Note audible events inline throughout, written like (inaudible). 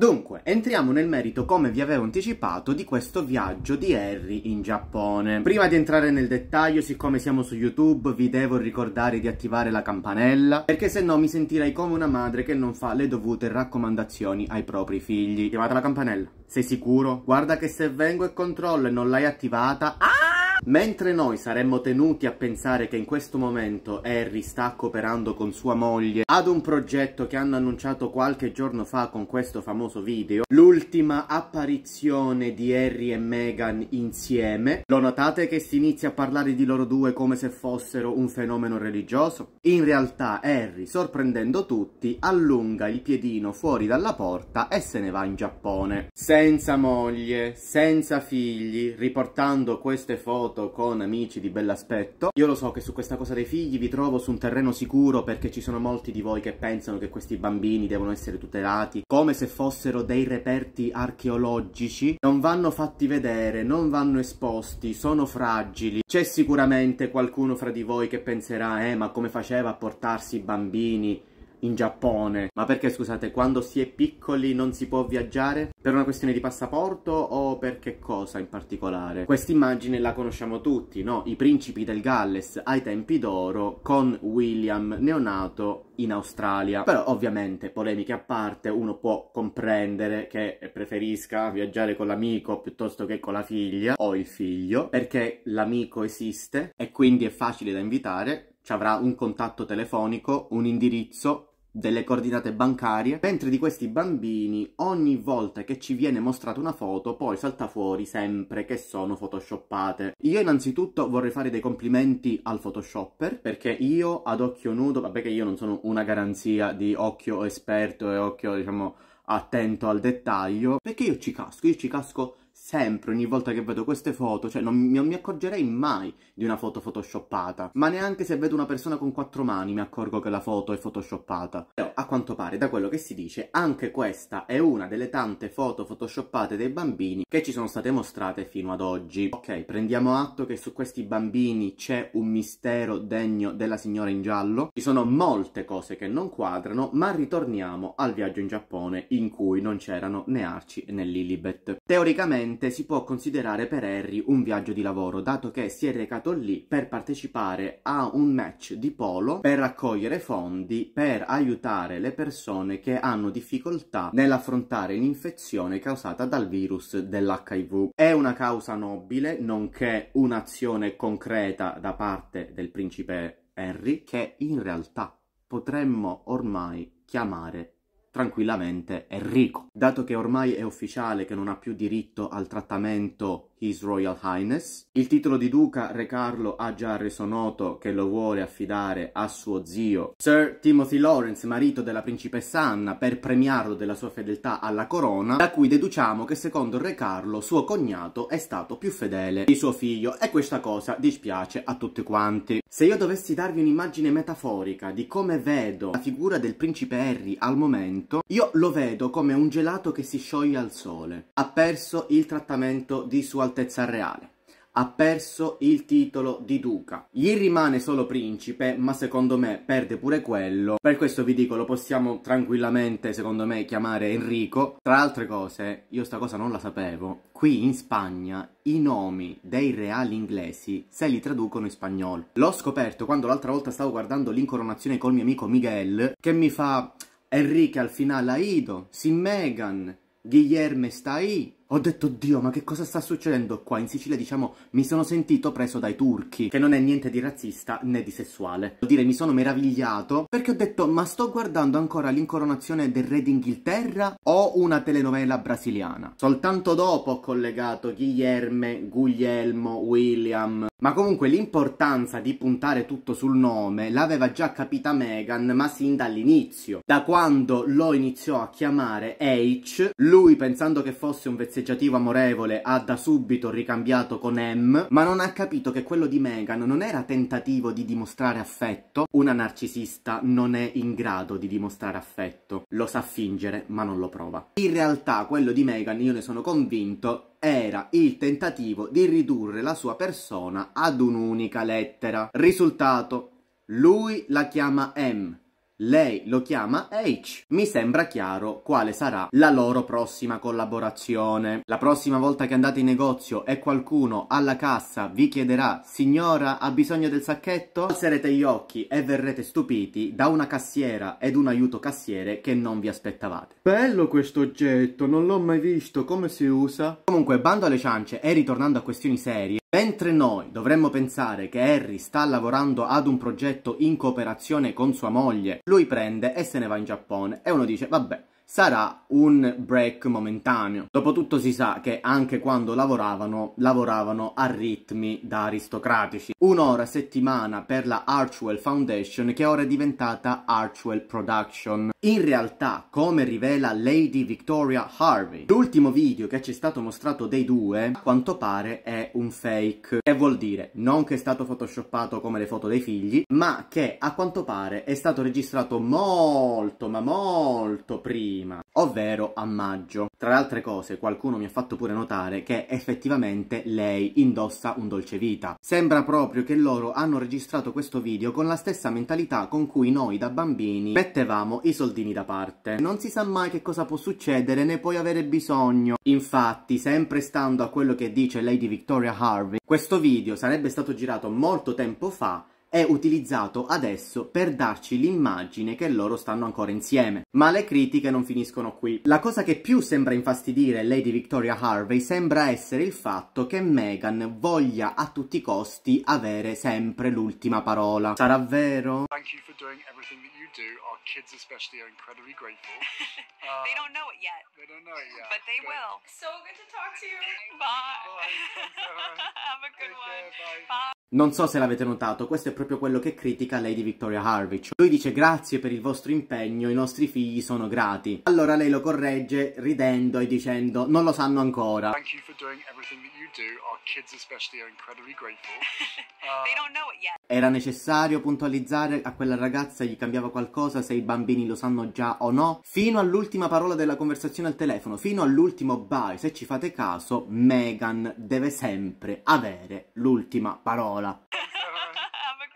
Dunque, entriamo nel merito, come vi avevo anticipato, di questo viaggio di Harry in Giappone. Prima di entrare nel dettaglio, siccome siamo su YouTube, vi devo ricordare di attivare la campanella, perché se no mi sentirei come una madre che non fa le dovute raccomandazioni ai propri figli. Attivate la campanella. Sei sicuro? Guarda che se vengo e controllo e non l'hai attivata... Ah! Mentre noi saremmo tenuti a pensare che in questo momento Harry sta cooperando con sua moglie ad un progetto che hanno annunciato qualche giorno fa con questo famoso video, l'ultima apparizione di Harry e Meghan insieme, lo notate che si inizia a parlare di loro due come se fossero un fenomeno religioso? In realtà Harry, sorprendendo tutti, allunga il piedino fuori dalla porta e se ne va in Giappone. Senza moglie, senza figli, riportando queste foto foto con amici di bell'aspetto. Io lo so che su questa cosa dei figli vi trovo su un terreno sicuro perché ci sono molti di voi che pensano che questi bambini devono essere tutelati come se fossero dei reperti archeologici. Non vanno fatti vedere, non vanno esposti, sono fragili. C'è sicuramente qualcuno fra di voi che penserà eh ma come faceva a portarsi i bambini in Giappone. Ma perché scusate, quando si è piccoli non si può viaggiare? Per una questione di passaporto o per che cosa in particolare? Questa immagine la conosciamo tutti, no? I principi del Galles ai tempi d'oro con William neonato in Australia. Però ovviamente, polemiche a parte, uno può comprendere che preferisca viaggiare con l'amico piuttosto che con la figlia o il figlio, perché l'amico esiste e quindi è facile da invitare, ci avrà un contatto telefonico, un indirizzo delle coordinate bancarie, mentre di questi bambini ogni volta che ci viene mostrata una foto poi salta fuori sempre che sono photoshoppate. Io innanzitutto vorrei fare dei complimenti al photoshopper perché io ad occhio nudo, vabbè che io non sono una garanzia di occhio esperto e occhio diciamo attento al dettaglio, perché io ci casco, io ci casco sempre, ogni volta che vedo queste foto, cioè non, non mi accorgerei mai di una foto photoshoppata, ma neanche se vedo una persona con quattro mani mi accorgo che la foto è photoshoppata. Però a quanto pare, da quello che si dice, anche questa è una delle tante foto photoshoppate dei bambini che ci sono state mostrate fino ad oggi. Ok, prendiamo atto che su questi bambini c'è un mistero degno della signora in giallo. Ci sono molte cose che non quadrano, ma ritorniamo al viaggio in Giappone in cui non c'erano né Arci né Lilibet. Teoricamente si può considerare per Harry un viaggio di lavoro, dato che si è recato lì per partecipare a un match di polo per raccogliere fondi per aiutare aiutare le persone che hanno difficoltà nell'affrontare l'infezione causata dal virus dell'HIV. È una causa nobile, nonché un'azione concreta da parte del principe Henry, che in realtà potremmo ormai chiamare tranquillamente Enrico. Dato che ormai è ufficiale che non ha più diritto al trattamento His Royal Highness. Il titolo di duca Re Carlo ha già reso noto che lo vuole affidare a suo zio Sir Timothy Lawrence, marito della principessa Anna, per premiarlo della sua fedeltà alla corona, da cui deduciamo che secondo Re Carlo suo cognato è stato più fedele di suo figlio e questa cosa dispiace a tutti quanti. Se io dovessi darvi un'immagine metaforica di come vedo la figura del principe Harry al momento, io lo vedo come un gelato che si scioglie al sole. Ha perso il trattamento di sua altezza reale. Ha perso il titolo di duca. Gli rimane solo principe, ma secondo me perde pure quello. Per questo vi dico, lo possiamo tranquillamente, secondo me, chiamare Enrico. Tra altre cose, io sta cosa non la sapevo. Qui in Spagna i nomi dei reali inglesi se li traducono in spagnolo. L'ho scoperto quando l'altra volta stavo guardando l'incoronazione col mio amico Miguel, che mi fa... Enrique al finale ha ido, si Megan, Guillerme sta ahí, ho detto, Dio, ma che cosa sta succedendo qua? In Sicilia, diciamo, mi sono sentito preso dai turchi, che non è niente di razzista né di sessuale. Vuol dire, mi sono meravigliato, perché ho detto, ma sto guardando ancora l'incoronazione del re d'Inghilterra o una telenovela brasiliana? Soltanto dopo ho collegato Guilherme, Guglielmo, William, ma comunque l'importanza di puntare tutto sul nome l'aveva già capita Meghan, ma sin dall'inizio. Da quando lo iniziò a chiamare H, lui pensando che fosse un vezzeggiativo amorevole ha da subito ricambiato con M, ma non ha capito che quello di Meghan non era tentativo di dimostrare affetto. Una narcisista non è in grado di dimostrare affetto, lo sa fingere ma non lo prova. In realtà quello di Meghan, io ne sono convinto, era il tentativo di ridurre la sua persona ad un'unica lettera. Risultato, lui la chiama M, lei lo chiama H. Mi sembra chiaro quale sarà la loro prossima collaborazione. La prossima volta che andate in negozio e qualcuno alla cassa vi chiederà signora ha bisogno del sacchetto? Alzerete gli occhi e verrete stupiti da una cassiera ed un aiuto cassiere che non vi aspettavate. Bello questo oggetto, non l'ho mai visto, come si usa? Comunque, bando alle ciance e ritornando a questioni serie, Mentre noi dovremmo pensare che Harry sta lavorando ad un progetto in cooperazione con sua moglie, lui prende e se ne va in Giappone e uno dice vabbè, sarà un break momentaneo. Dopotutto si sa che anche quando lavoravano, lavoravano a ritmi da aristocratici. Un'ora a settimana per la Archwell Foundation che ora è diventata Archwell Production. In realtà, come rivela Lady Victoria Harvey, l'ultimo video che ci è stato mostrato dei due, a quanto pare è un fake. Che vuol dire non che è stato photoshoppato come le foto dei figli, ma che a quanto pare è stato registrato molto ma molto prima prima, ovvero a maggio. Tra le altre cose, qualcuno mi ha fatto pure notare che effettivamente lei indossa un dolce vita. Sembra proprio che loro hanno registrato questo video con la stessa mentalità con cui noi da bambini mettevamo i soldini da parte. Non si sa mai che cosa può succedere, ne puoi avere bisogno. Infatti, sempre stando a quello che dice Lady Victoria Harvey, questo video sarebbe stato girato molto tempo fa è utilizzato adesso per darci l'immagine che loro stanno ancora insieme. Ma le critiche non finiscono qui. La cosa che più sembra infastidire Lady Victoria Harvey sembra essere il fatto che Meghan voglia a tutti i costi avere sempre l'ultima parola. Sarà vero? Thank you for doing everything that you do. Our kids especially are incredibly grateful. Uh, (laughs) they don't know it yet. They don't know it yet. But they but... will. So good to talk to you. Bye. Bye. (laughs) Have a good Take one. Care, bye. bye. Non so se l'avete notato, questo è proprio quello che critica Lady Victoria Harvey. Cioè lui dice grazie per il vostro impegno, i nostri figli sono grati. Allora lei lo corregge ridendo e dicendo non lo sanno ancora. Thank you for doing everything that you do. Our kids especially are incredibly grateful. Uh... (laughs) They don't know it yet. Era necessario puntualizzare a quella ragazza gli cambiava qualcosa se i bambini lo sanno già o no? Fino all'ultima parola della conversazione al telefono, fino all'ultimo bye, se ci fate caso, Meghan deve sempre avere l'ultima parola parola. (laughs)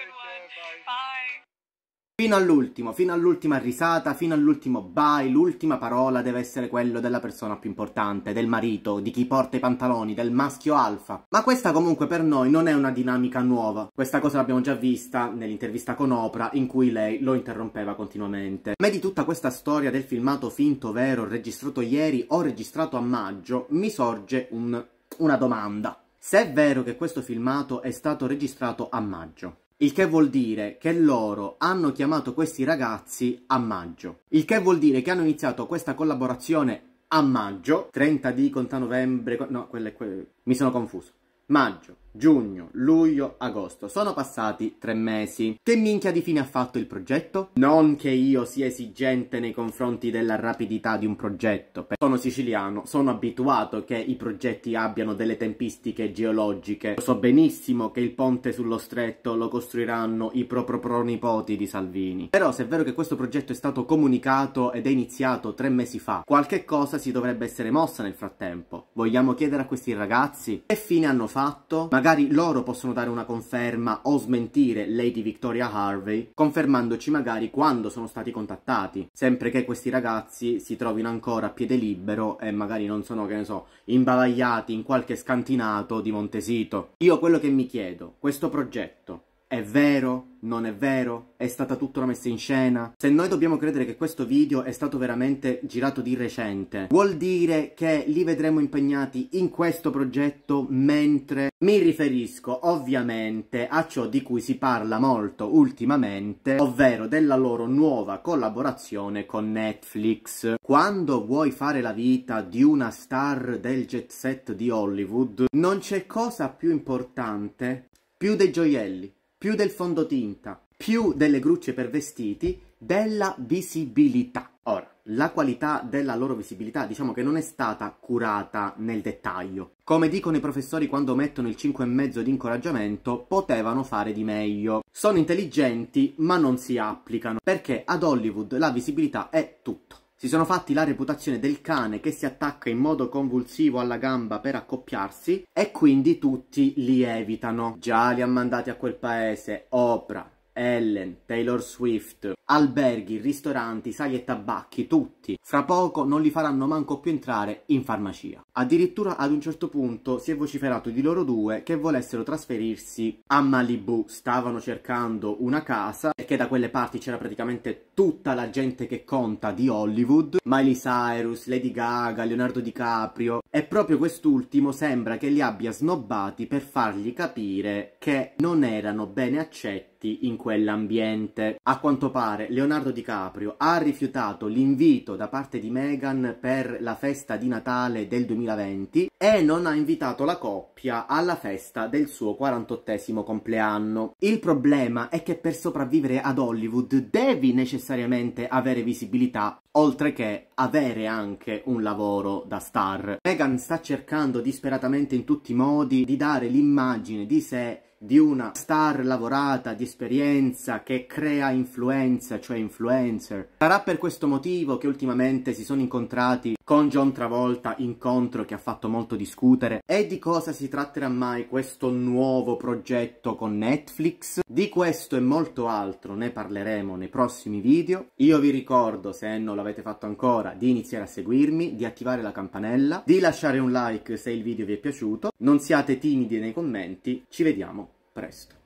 Ah, eh, fino all'ultimo, fino all'ultima risata, fino all'ultimo bye, l'ultima parola deve essere quella della persona più importante, del marito, di chi porta i pantaloni, del maschio alfa. Ma questa comunque per noi non è una dinamica nuova. Questa cosa l'abbiamo già vista nell'intervista con Oprah in cui lei lo interrompeva continuamente. Ma di tutta questa storia del filmato finto vero registrato ieri o registrato a maggio mi sorge un... una domanda se è vero che questo filmato è stato registrato a maggio. Il che vuol dire che loro hanno chiamato questi ragazzi a maggio. Il che vuol dire che hanno iniziato questa collaborazione a maggio, 30 di conta novembre, no, quelle, quelle, mi sono confuso. Maggio, giugno, luglio, agosto. Sono passati tre mesi. Che minchia di fine ha fatto il progetto? Non che io sia esigente nei confronti della rapidità di un progetto. Sono siciliano, sono abituato che i progetti abbiano delle tempistiche geologiche. Lo so benissimo che il ponte sullo stretto lo costruiranno i proprio pronipoti di Salvini. Però se è vero che questo progetto è stato comunicato ed è iniziato tre mesi fa, qualche cosa si dovrebbe essere mossa nel frattempo. Vogliamo chiedere a questi ragazzi che fine hanno fatto? Ma magari loro possono dare una conferma o smentire Lady Victoria Harvey, confermandoci magari quando sono stati contattati, sempre che questi ragazzi si trovino ancora a piede libero e magari non sono, che ne so, imbavagliati in qualche scantinato di Montesito. Io quello che mi chiedo, questo progetto è vero? non è vero, è stata tutta una messa in scena. Se noi dobbiamo credere che questo video è stato veramente girato di recente, vuol dire che li vedremo impegnati in questo progetto mentre mi riferisco ovviamente a ciò di cui si parla molto ultimamente, ovvero della loro nuova collaborazione con Netflix. Quando vuoi fare la vita di una star del jet set di Hollywood, non c'è cosa più importante più dei gioielli più del fondotinta, più delle grucce per vestiti, della visibilità. Ora, la qualità della loro visibilità diciamo che non è stata curata nel dettaglio. Come dicono i professori quando mettono il 5,5 di incoraggiamento, potevano fare di meglio. Sono intelligenti, ma non si applicano, perché ad Hollywood la visibilità è tutto. Si sono fatti la reputazione del cane che si attacca in modo convulsivo alla gamba per accoppiarsi e quindi tutti li evitano. Già li ha mandati a quel paese, Oprah. Ellen, Taylor Swift, alberghi, ristoranti, sali e tabacchi, tutti. Fra poco non li faranno manco più entrare in farmacia. Addirittura ad un certo punto si è vociferato di loro due che volessero trasferirsi a Malibu. Stavano cercando una casa perché da quelle parti c'era praticamente tutta la gente che conta di Hollywood. Miley Cyrus, Lady Gaga, Leonardo DiCaprio. E proprio quest'ultimo sembra che li abbia snobbati per fargli capire che non erano bene accetti effetti in quell'ambiente. A quanto pare Leonardo DiCaprio ha rifiutato l'invito da parte di Meghan per la festa di Natale del 2020 e non ha invitato la coppia alla festa del suo 48 compleanno. Il problema è che per sopravvivere ad Hollywood devi necessariamente avere visibilità oltre che avere anche un lavoro da star. Meghan sta cercando disperatamente in tutti i modi di dare l'immagine di sé di una star lavorata di esperienza che crea influenza, cioè influencer. Sarà per questo motivo che ultimamente si sono incontrati con John Travolta, incontro che ha fatto molto discutere. E di cosa si tratterà mai questo nuovo progetto con Netflix? Di questo e molto altro ne parleremo nei prossimi video. Io vi ricordo, se non l'avete fatto ancora, di iniziare a seguirmi, di attivare la campanella, di lasciare un like se il video vi è piaciuto. Non siate timidi nei commenti, ci vediamo presto.